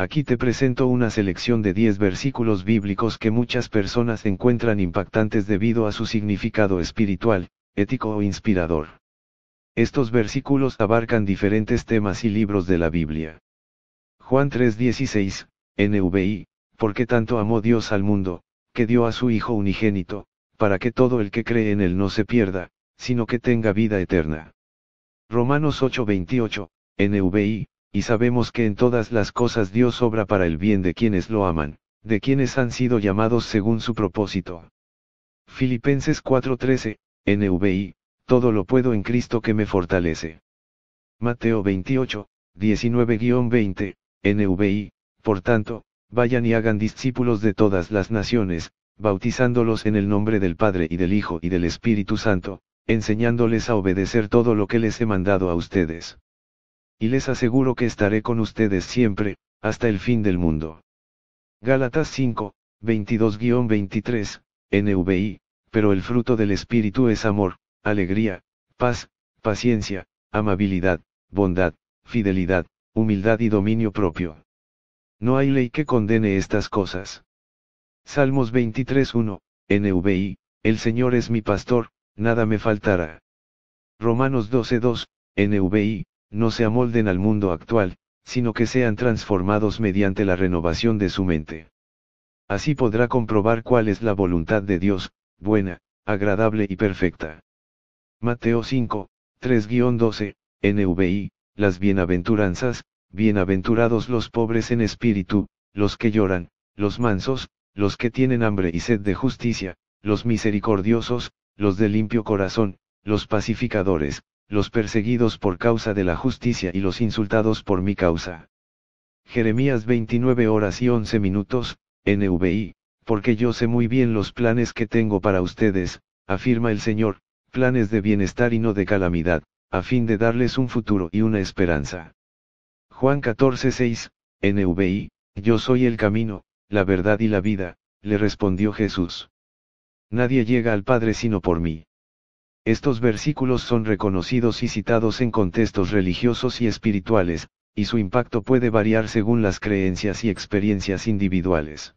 Aquí te presento una selección de 10 versículos bíblicos que muchas personas encuentran impactantes debido a su significado espiritual, ético o inspirador. Estos versículos abarcan diferentes temas y libros de la Biblia. Juan 3:16, NVI, porque tanto amó Dios al mundo, que dio a su Hijo unigénito, para que todo el que cree en Él no se pierda, sino que tenga vida eterna. Romanos 8:28, NVI, y sabemos que en todas las cosas Dios obra para el bien de quienes lo aman, de quienes han sido llamados según su propósito. Filipenses 4:13, NVI, todo lo puedo en Cristo que me fortalece. Mateo 28, 19-20, NVI, por tanto, vayan y hagan discípulos de todas las naciones, bautizándolos en el nombre del Padre y del Hijo y del Espíritu Santo, enseñándoles a obedecer todo lo que les he mandado a ustedes y les aseguro que estaré con ustedes siempre, hasta el fin del mundo. Gálatas 5, 22-23, NVI, pero el fruto del Espíritu es amor, alegría, paz, paciencia, amabilidad, bondad, fidelidad, humildad y dominio propio. No hay ley que condene estas cosas. Salmos 23.1, NVI, El Señor es mi pastor, nada me faltará. Romanos 12.2, NVI, no se amolden al mundo actual, sino que sean transformados mediante la renovación de su mente. Así podrá comprobar cuál es la voluntad de Dios, buena, agradable y perfecta. Mateo 5, 3-12, NVI, las bienaventuranzas, bienaventurados los pobres en espíritu, los que lloran, los mansos, los que tienen hambre y sed de justicia, los misericordiosos, los de limpio corazón, los pacificadores, los perseguidos por causa de la justicia y los insultados por mi causa. Jeremías 29 horas y 11 minutos, NVI, porque yo sé muy bien los planes que tengo para ustedes, afirma el Señor, planes de bienestar y no de calamidad, a fin de darles un futuro y una esperanza. Juan 14 6, NVI, yo soy el camino, la verdad y la vida, le respondió Jesús. Nadie llega al Padre sino por mí. Estos versículos son reconocidos y citados en contextos religiosos y espirituales, y su impacto puede variar según las creencias y experiencias individuales.